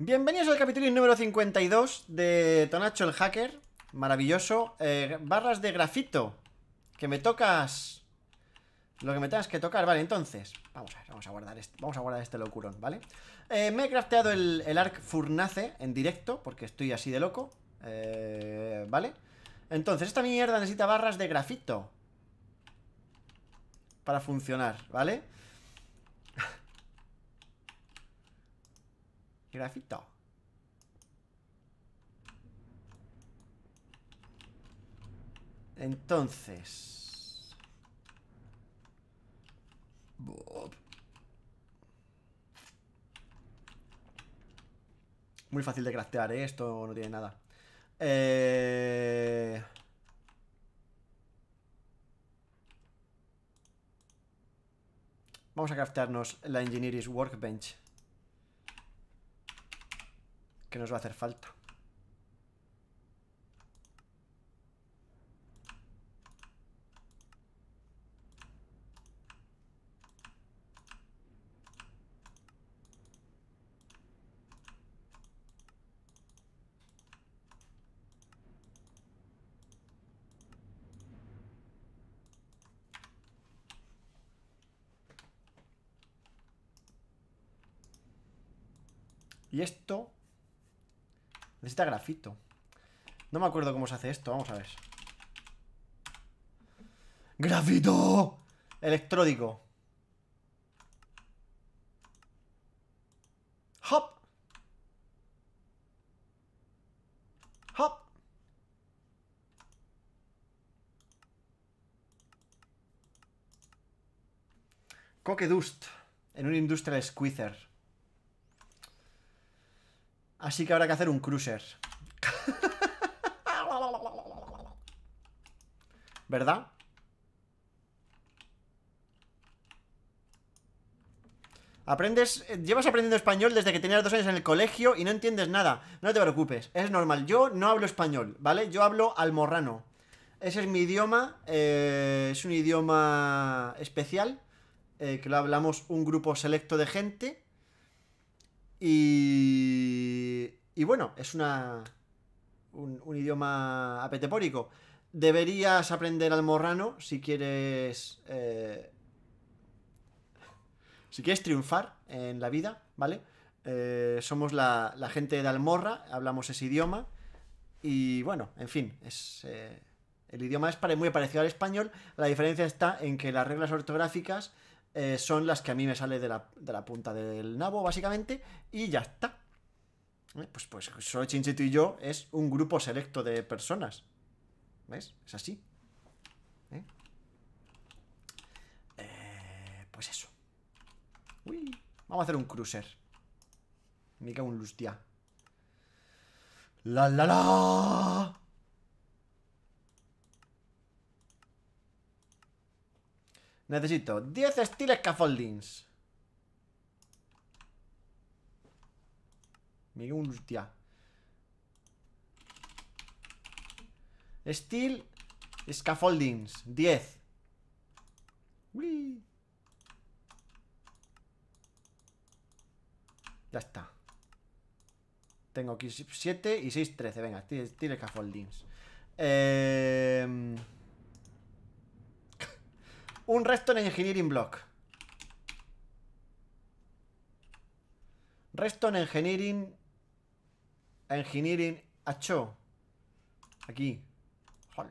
Bienvenidos al capítulo número 52 de Tonacho el Hacker. Maravilloso. Eh, barras de grafito. Que me tocas... Lo que me tengas que tocar, vale, entonces Vamos a ver, vamos a guardar este, vamos a guardar este locurón, ¿vale? Eh, me he crafteado el, el arc furnace en directo Porque estoy así de loco eh, ¿Vale? Entonces, esta mierda necesita barras de grafito Para funcionar, ¿vale? vale grafito. Entonces... Muy fácil de craftear, ¿eh? Esto no tiene nada. Eh... Vamos a craftearnos la Engineer's Workbench que nos va a hacer falta. Y esto Necesita grafito. No me acuerdo cómo se hace esto, vamos a ver. ¡Grafito! Electródico. ¡Hop! ¡Hop! Coque Dust. En un Industrial Squeezer. Así que habrá que hacer un cruiser. ¿Verdad? Aprendes, eh, llevas aprendiendo español desde que tenías dos años en el colegio y no entiendes nada. No te preocupes, es normal. Yo no hablo español, ¿vale? Yo hablo almorrano. Ese es mi idioma, eh, es un idioma especial, eh, que lo hablamos un grupo selecto de gente. Y, bueno, es una, un, idioma apetepórico. Deberías aprender almorrano si quieres... Eh, si quieres triunfar en la vida, ¿vale? Eh, somos la, gente de Almorra, hablamos ese idioma y bueno, en fin, es, eh, el idioma es muy parecido al español, la diferencia está en que las reglas ortográficas eh, son las que a mí me sale de la, punta del nabo, básicamente, y ya está. Eh, pues, pues solo Chinchito y yo es un grupo selecto de personas. ¿Ves? Es así. ¿Eh? pues eso. Uy, vamos a hacer un cruiser. Me cago un Lustia. ¡La, la, la! Necesito 10 steel scaffoldings. Mi tía. Steel scaffoldings. 10. Ya está. Tengo aquí 7 y 6, 13. Venga, steel scaffoldings. Eh... Em, un en Engineering Block. Reston Engineering... Engineering... Acho. Aquí. Jol.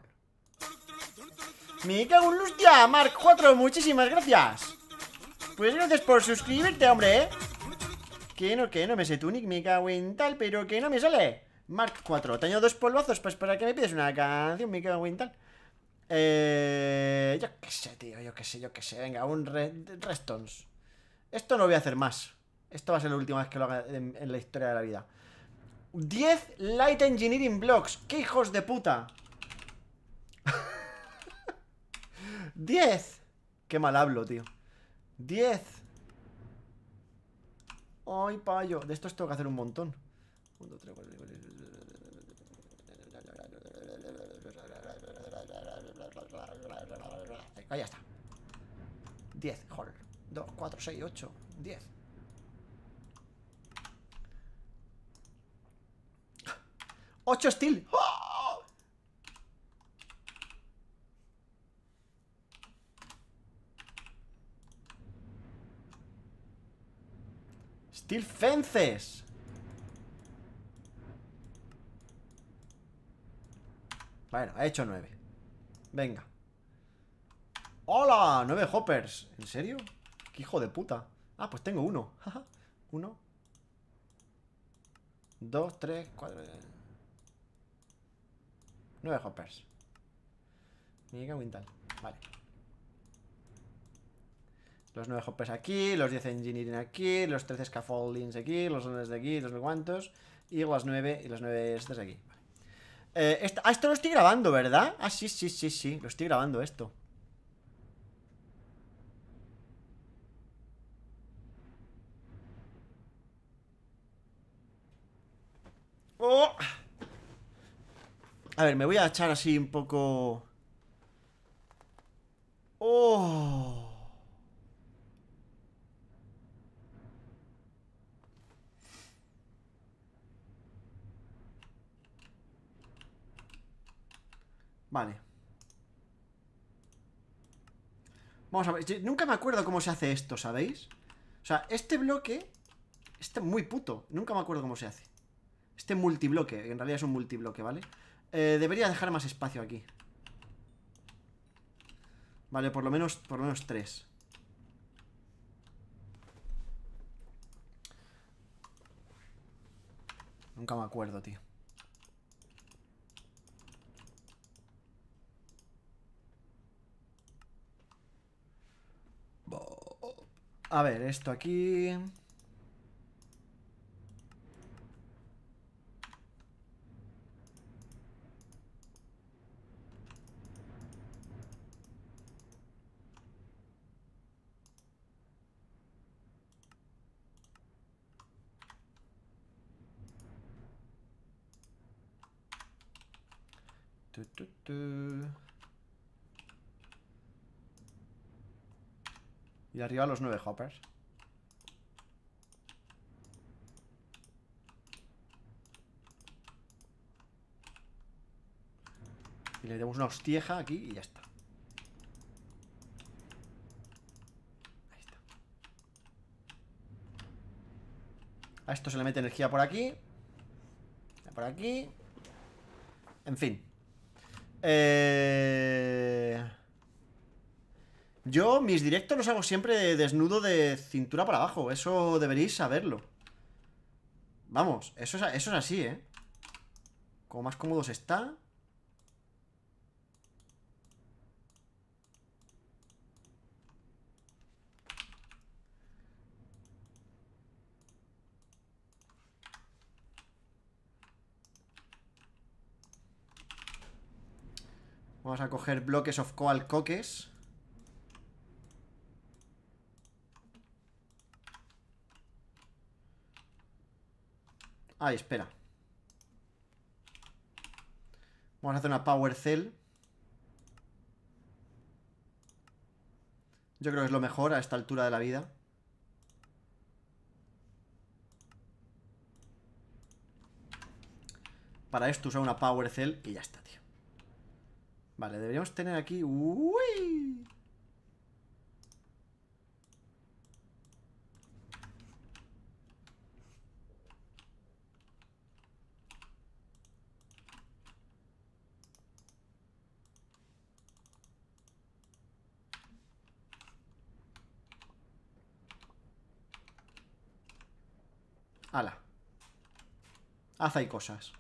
Me cago en Mark 4. Muchísimas gracias. Pues gracias por suscribirte, hombre, eh. Que no, que no me sé tunic, me cago en tal, pero que no me sale. Mark 4. tengo dos polvazos pues, para que me pides una canción, me cago en tal. Eh, yo qué sé, tío, yo qué sé, yo qué sé. Venga, un restones. Restons. Esto no voy a hacer más. Esto va a ser la última vez que lo haga en, la historia de la vida. 10 Light Engineering Blocks. ¡Qué hijos de puta! 10. Qué mal hablo, tío. 10. Ay, payo. De estos tengo que hacer un montón. Ahí está. 10, joder. 2, 4, 6, 8, 10. ¡8 steel! ¡Oh! ¡Steel fences! Bueno, ha he hecho 9. Venga. ¡Hola! ¡Nueve hoppers! ¿En serio? ¡Qué hijo de puta! Ah, pues tengo uno. uno. Dos, tres, cuatro... Nueve hoppers. Me llega Vale. Los nueve hoppers aquí, los 10 engineering aquí, los trece scaffoldings aquí, los ondes de aquí, los no cuantos, y las 9 y los 9 estas aquí. Eh, ah, esto lo estoy grabando, ¿verdad? Ah, sí, sí, sí, sí, lo estoy grabando esto. A ver, me voy a echar así un poco... ¡Oh! Vale. Vamos a ver. Nunca me acuerdo cómo se hace esto, ¿sabéis? O sea, este bloque... Este muy puto. Nunca me acuerdo cómo se hace. Este multibloque. En realidad es un multibloque, ¿vale? vale eh, debería dejar más espacio aquí. Vale, por lo menos, por lo menos tres. Nunca me acuerdo, tío. A ver, esto aquí... Y arriba los nueve hoppers. Y le damos una hostieja aquí y ya está. Ahí está. A esto se le mete energía por aquí. Por aquí. En fin. Eh, yo mis directos los hago siempre desnudo de cintura para abajo. Eso deberéis saberlo. Vamos, eso es, eso es así, ¿eh? Como más se está. Vamos a coger bloques of coal coques. Ahí, espera. Vamos a hacer una power cell. Yo creo que es lo mejor a esta altura de la vida. Para esto usar una power cell y ya está, tío. Vale, deberíamos tener aquí... ¡Uy! ¡Hala! Haz ahí cosas.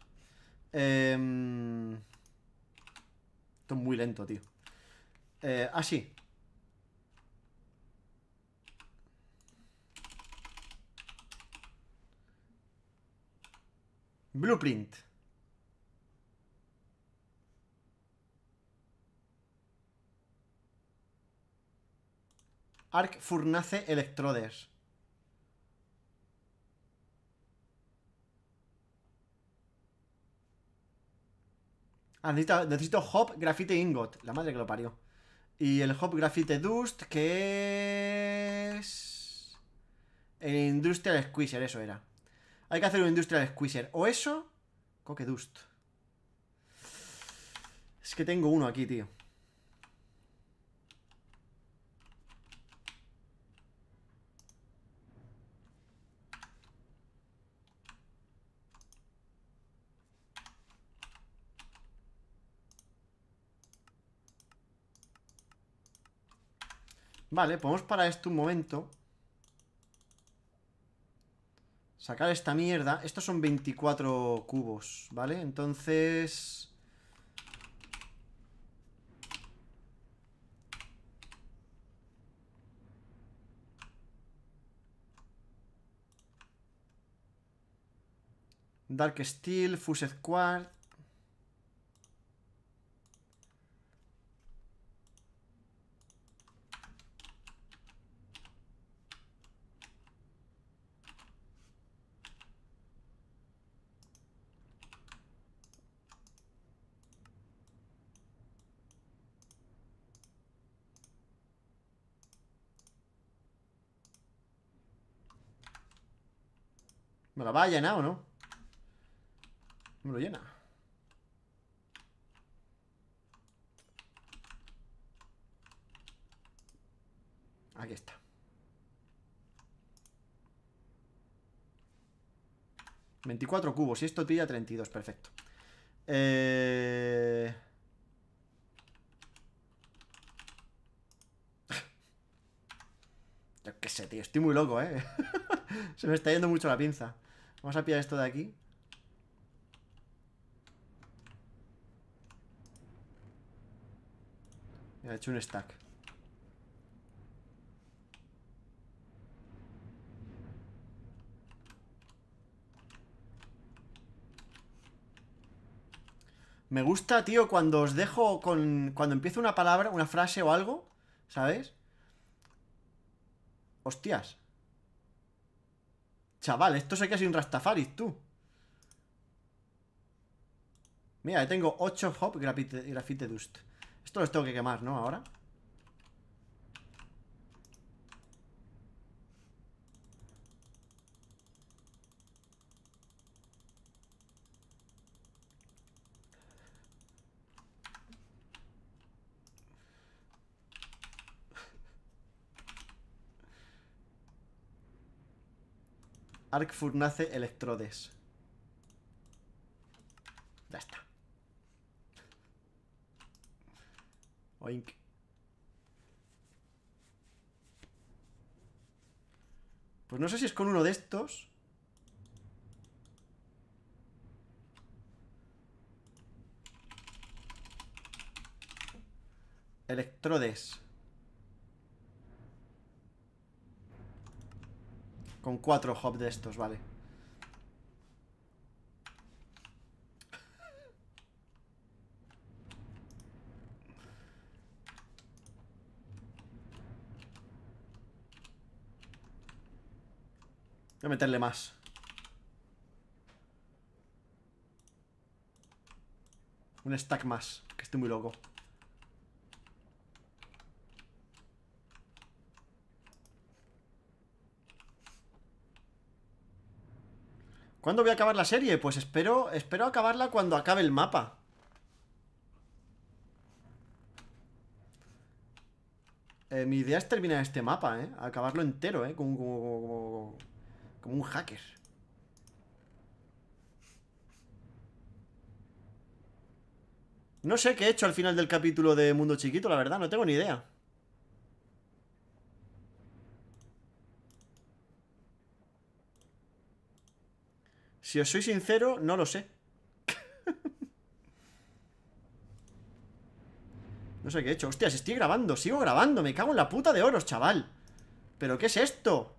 Eh... Esto es muy lento, tío. Eh, así. Ah, Blueprint. Arc Furnace Electrodes. Ah, necesito, Hop Graffite Ingot. La madre que lo parió. Y el Hop grafite, Dust, que es... El Industrial Squeezer, eso era. Hay que hacer un Industrial Squeezer. O eso... Coque Dust. Es que tengo uno aquí, tío. Vale, podemos para esto un momento. Sacar esta mierda. Estos son 24 cubos, ¿vale? Entonces... Dark Steel, Fused Quartz... ¿Me la va a llenar o no? me lo llena. Aquí está. ¿24 cubos? Y esto tira 32, perfecto. Eh... Yo qué sé, tío, estoy muy loco, ¿eh? Se me está yendo mucho la pinza. Vamos a pillar esto de aquí. Me ha hecho un stack. Me gusta, tío, cuando os dejo con... Cuando empiezo una palabra, una frase o algo, ¿sabes? Hostias. Chaval, esto se queda un Rastafaris, tú Mira, tengo 8 Hop Graffiti Dust Esto los tengo que quemar, ¿no? Ahora Arc Furnace Electrodes. Ya está. Oink. Pues no sé si es con uno de estos. Electrodes. Con cuatro hop de estos, vale. Voy a meterle más. Un stack más, que estoy muy loco. ¿Cuándo voy a acabar la serie? Pues espero, espero acabarla cuando acabe el mapa. Eh, mi idea es terminar este mapa, ¿eh? Acabarlo entero, ¿eh? Como, como, como, como un hacker. No sé qué he hecho al final del capítulo de Mundo Chiquito, la verdad, no tengo ni idea. Si soy sincero, no lo sé. no sé qué he hecho. Hostias, estoy grabando, sigo grabando. Me cago en la puta de oros, chaval. ¿Pero qué es esto?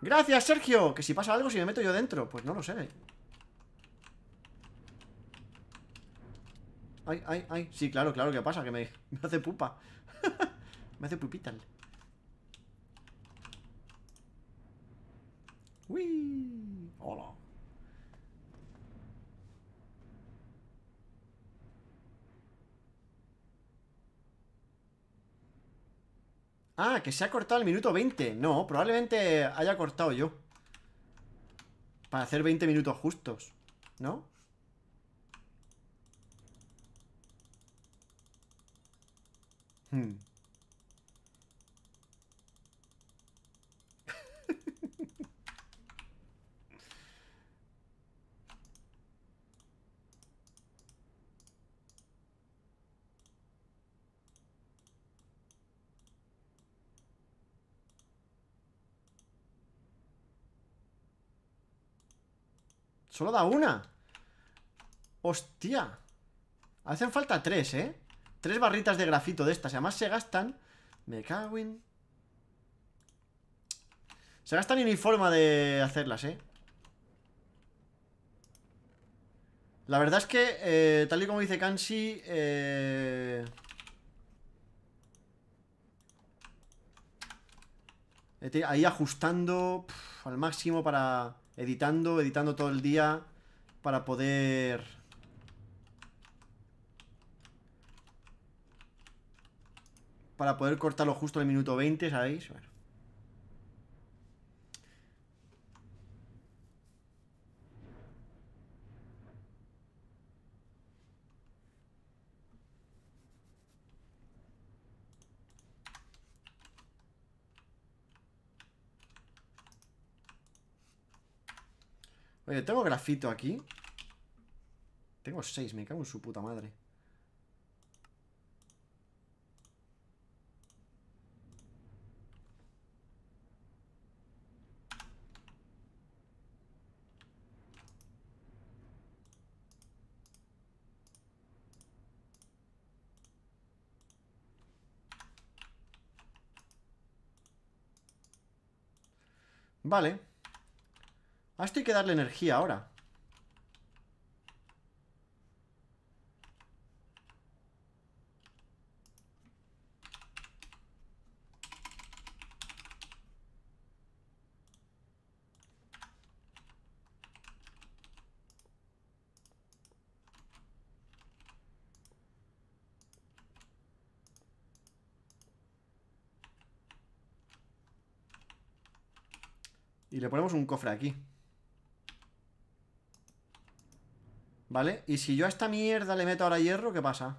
Gracias, Sergio. Que si pasa algo, si me meto yo dentro. Pues no lo sé. Ay, ay, ay. Sí, claro, claro que pasa, que me, hace pupa. me hace el... ¡Uy! ¡Hola! Ah, que se ha cortado el minuto 20 No, probablemente haya cortado yo Para hacer 20 minutos justos ¿No? Hmm Solo da una Hostia Hacen falta tres, ¿eh? Tres barritas de grafito de estas Y además se gastan Me cago en... Se gastan y ni forma de hacerlas, ¿eh? La verdad es que, eh, tal y como dice Kansi, eh, eh, ahí ajustando al máximo para editando, editando todo el día para poder... Para poder cortarlo justo en el minuto 20, ¿sabéis? Bueno. Oye, tengo grafito aquí Tengo seis, me cago en su puta madre Vale a ah, hay que darle energía ahora. Y le ponemos un cofre aquí. ¿Vale? Y si yo a esta mierda le meto ahora hierro, ¿qué pasa?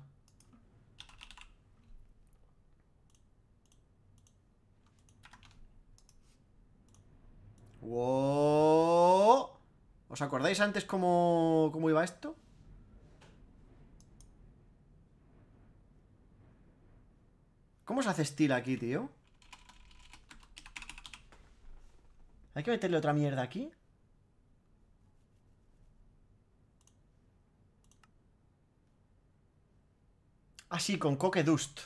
¡Wow! ¿Os acordáis antes cómo, cómo iba esto? ¿Cómo se hace steel aquí, tío? ¿Hay que meterle otra mierda aquí? Así, sí, con Coque Dust.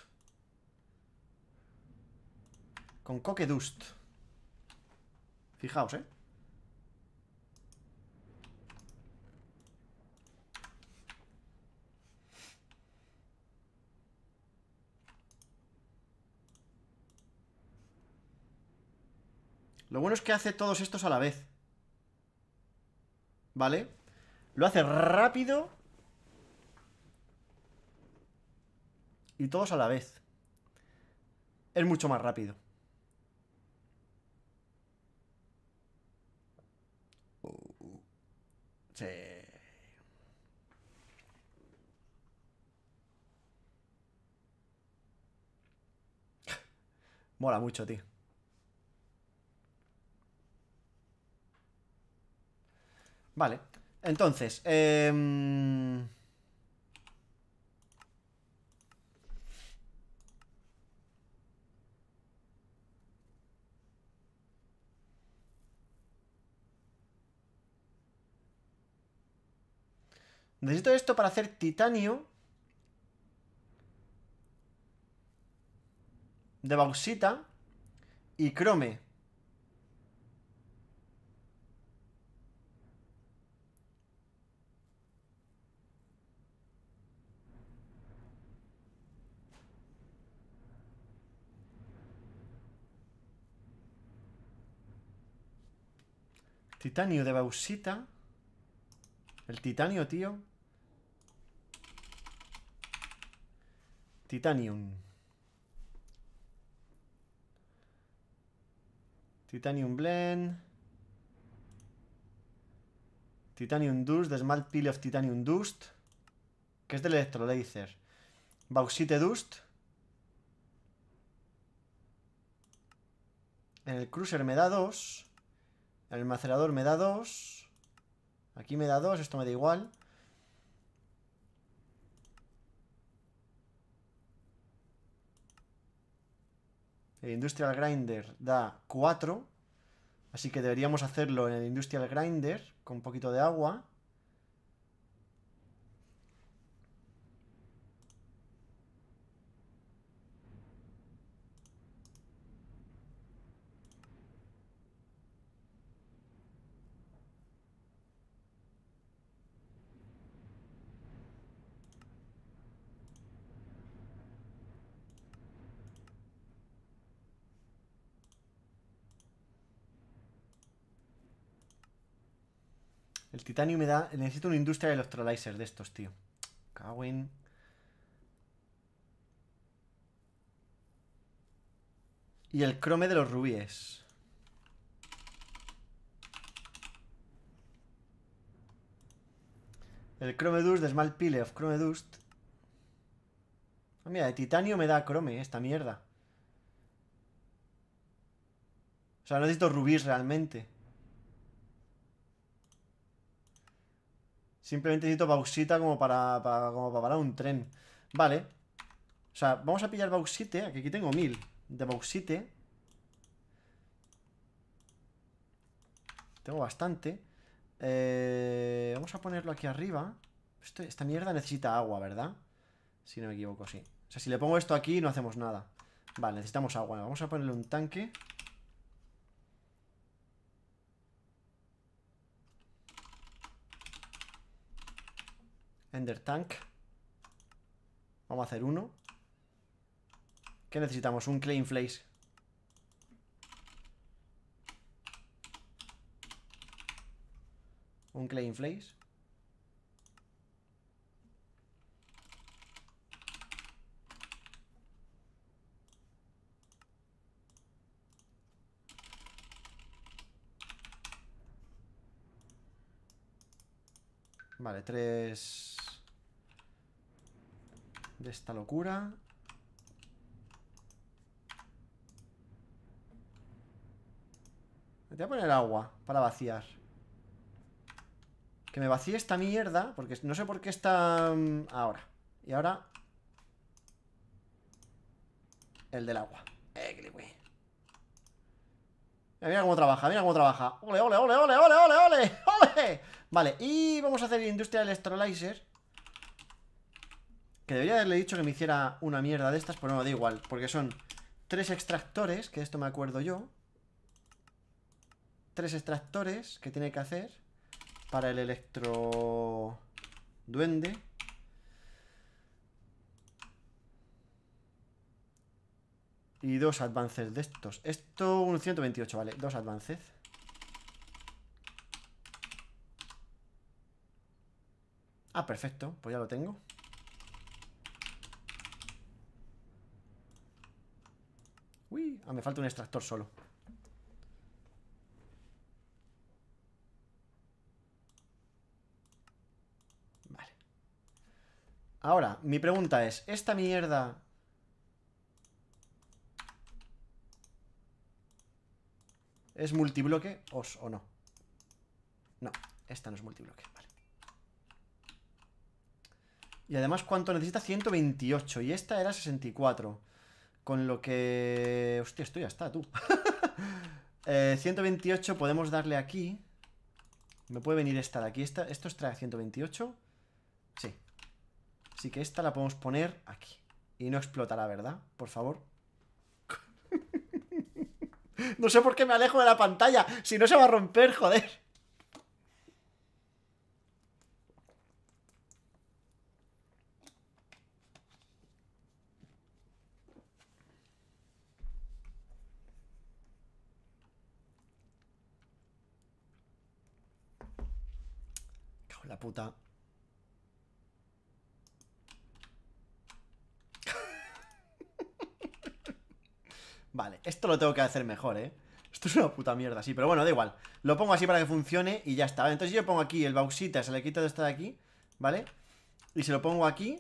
Con Coque Dust. Fijaos, ¿eh? Lo bueno es que hace todos estos a la vez. ¿Vale? Lo hace rápido y todos a la vez. Es mucho más rápido. Mola mucho, tío. Vale. Entonces, em, Necesito esto para hacer titanio. De bauxita. Y crome. Titanio de bauxita. El titanio, tío. Titanium. Titanium Blend. Titanium Dust, The Small Peel of Titanium Dust. Que es del Electrolaser. Bauxite Dust. En el Cruiser me da dos, En el Macerador me da dos, Aquí me da dos, esto me da igual. El Industrial Grinder da 4. Así que deberíamos hacerlo en el Industrial Grinder con un poquito de agua. titanio me da... Necesito una industria de electrolyzer de estos, tío. Cawin Y el crome de los rubíes. El Chrome Dust de Small Pile of Chrome Dust. Ah, mira, de titanio me da crome, eh, esta mierda. O sea, no necesito rubíes realmente. Simplemente necesito bauxita como para, como parar un tren. Vale. O sea, vamos a pillar bauxite. Que aquí tengo mil de bauxite. Tengo bastante. Eh, vamos a ponerlo aquí arriba. esta mierda necesita agua, ¿verdad? Si no me equivoco, sí. O sea, si le pongo esto aquí no hacemos nada. Vale, necesitamos agua. Vamos a ponerle un tanque. Ender Tank. Vamos a hacer uno. ¿Qué necesitamos? Un Clay Un Clay Vale, tres de esta locura. Me voy a poner agua para vaciar. Que me vacíe esta mierda, porque no sé por qué está... Mm, ahora. Y ahora... El del agua. Eh, Mira, cómo trabaja, mira cómo trabaja. ¡Ole, ole, ole, ole, ole, ole, ole! ¡Ole! Vale, y vamos a hacer Industrial Electrolyzer. Que debería haberle dicho que me hiciera una mierda de estas, pero no, da igual. Porque son tres extractores, que esto me acuerdo yo. Tres extractores que tiene que hacer para el electro... Duende. Y dos advances de estos. Esto un 128, vale. Dos advances. Ah, perfecto. Pues ya lo tengo. Ah, me falta un extractor solo. Vale. Ahora, mi pregunta es, ¿esta mierda... ¿Es multibloque o no? No, esta no es multibloque, vale. Y además, ¿cuánto necesita? 128. Y esta era 64. Con lo que... Hostia, esto ya está, tú. 128 eh, podemos darle aquí. Me puede venir esta de aquí. Esta, esto extrae 128. Sí. Así que esta la podemos poner aquí. Y no explotará, ¿verdad? Por favor. no sé por qué me alejo de la pantalla. Si no se va a romper, joder. vale, esto lo tengo que hacer mejor, ¿eh? Esto es una puta mierda, sí, pero bueno, da igual Lo pongo así para que funcione y ya está Entonces yo pongo aquí el bauxita, se le quito de esta de aquí ¿Vale? Y se lo pongo aquí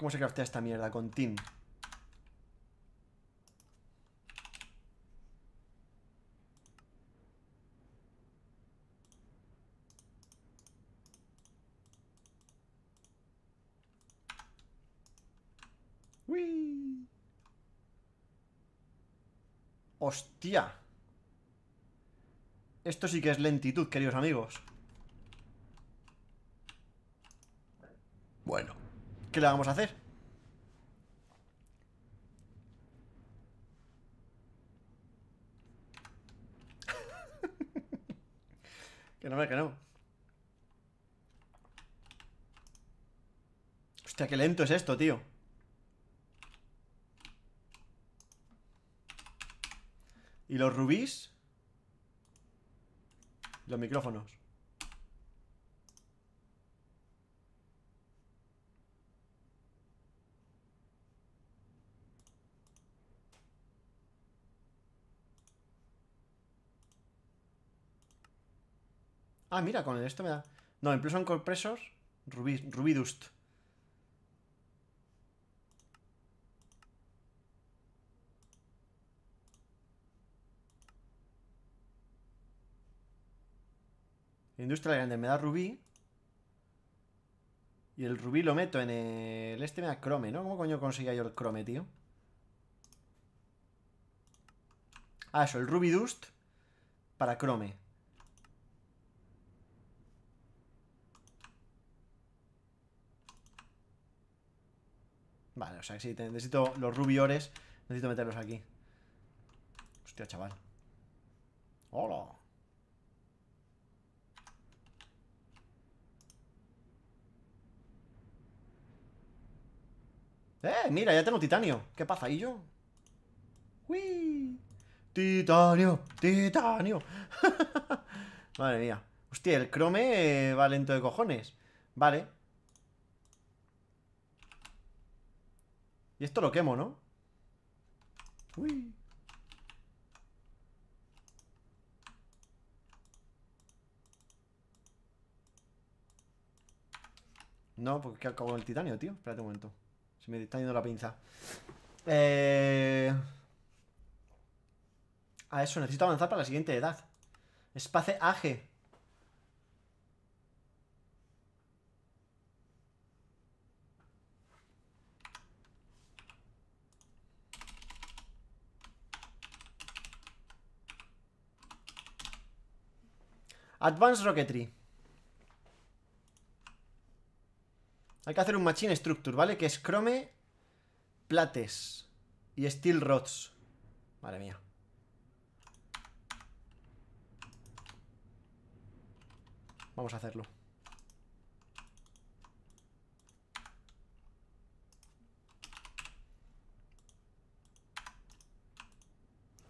¿Cómo se craftea esta mierda? Con tin. ¡Hostia! Esto sí que es lentitud, queridos amigos. Bueno. ¿Qué le vamos a hacer? que no, que no. Hostia, qué lento es esto, tío. ¿Y los rubíes? Los micrófonos. Ah, mira, con esto me da... No, incluso en compresos Ruby, Ruby Dust. Industria Grande me da rubí. Y el rubí lo meto en el... Este me da crome, ¿no? ¿Cómo coño conseguía yo el chrome, tío? Ah, eso, el ruby dust para chrome. Vale, o sea que sí, necesito los rubiores. Necesito meterlos aquí. Hostia, chaval. ¡Hola! ¡Eh! Mira, ya tengo titanio. ¿Qué pasa, ¿y yo? ¡Uy! ¡Titanio! ¡Titanio! Madre mía. Hostia, el crome va lento de cojones. Vale. Y esto lo quemo, ¿no? Uy. No, porque acabo el titanio, tío. Espérate un momento. Se me está yendo la pinza. Eh... A eso, necesito avanzar para la siguiente edad. Espace AG. Advanced Rocketry. Hay que hacer un Machine Structure, ¿vale? Que es Chrome, Plates y Steel Rods. Madre mía. Vamos a hacerlo.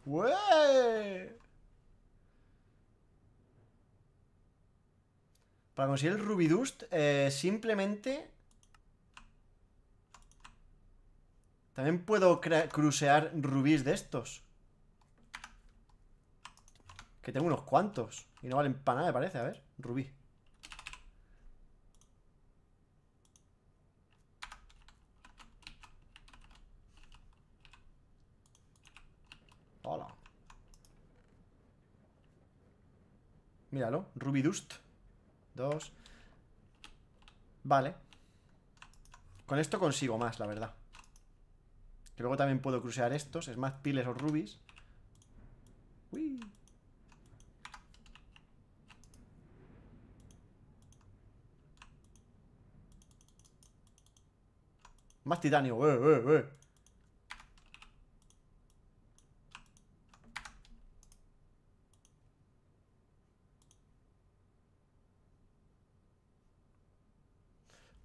¡Wey! Para conseguir el Ruby eh, simplemente... También puedo crucear rubíes de estos. Que tengo unos cuantos. Y no valen para nada, me parece. A ver, rubí. Hola. Míralo, Ruby Dust dos. Vale. Con esto consigo más, la verdad. Que luego también puedo crucear estos, es más piles o rubis Uy. Más titanio, eh, eh, eh.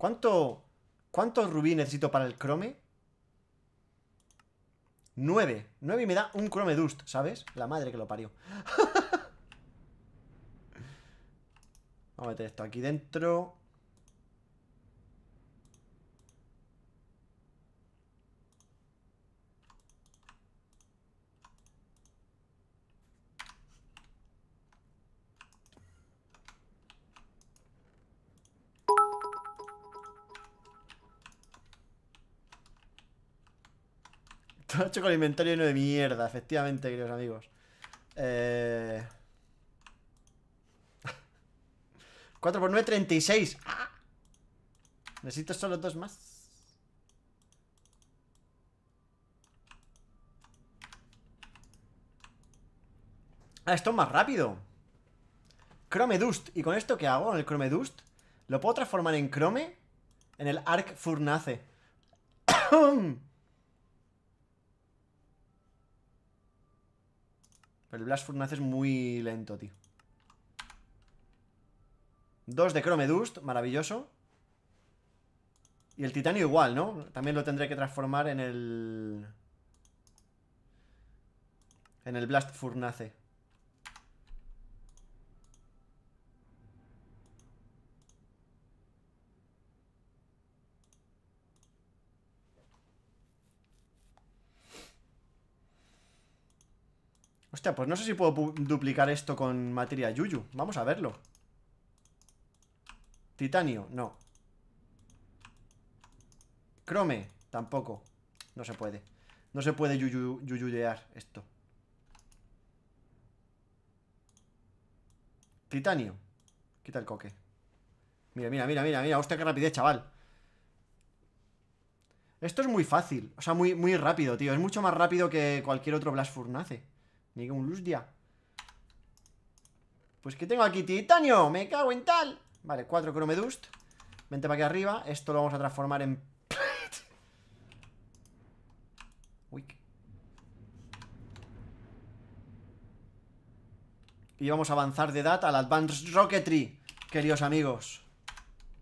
¿Cuánto, ¿Cuántos rubí necesito para el chrome? Nueve Nueve y me da un chrome dust, ¿sabes? La madre que lo parió. Vamos a meter esto aquí dentro. con el inventario lleno de mierda, efectivamente, queridos amigos. 4 x 9, 36. Necesito solo dos más. Ah, esto es más rápido Chrome Dust ¿Y con esto qué hago? ¿Con el Chrome Dust? ¿Lo puedo transformar en Chrome? En el Arc Furnace el Blast Furnace es muy lento, tío. Dos de Chrome Dust, maravilloso. Y el titanio igual, ¿no? También lo tendré que transformar en el... En el Blast Furnace. Hostia, pues no sé si puedo duplicar esto con materia Yuyu. Vamos a verlo. Titanio, no. Chrome, tampoco. No se puede. No se puede yuyu, esto. Titanio. Quita el coque. Mira, mira, mira, mira, mira. Hostia, qué rapidez, chaval. Esto es muy fácil. O sea, muy, muy rápido, tío. Es mucho más rápido que cualquier otro Blast Furnace. Ni que un Lusdia. Pues que tengo aquí titanio. Me cago en tal. Vale, 4 cromedust. Vente para aquí arriba. Esto lo vamos a transformar en... Y vamos a avanzar de edad al Advanced Rocketry, queridos amigos.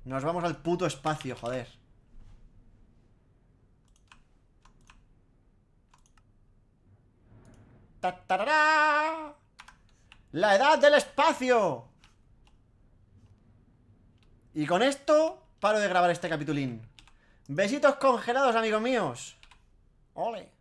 Nos vamos al puto espacio, joder. ¡La edad del espacio! Y con esto paro de grabar este capitulín. Besitos congelados, amigos míos. Ole.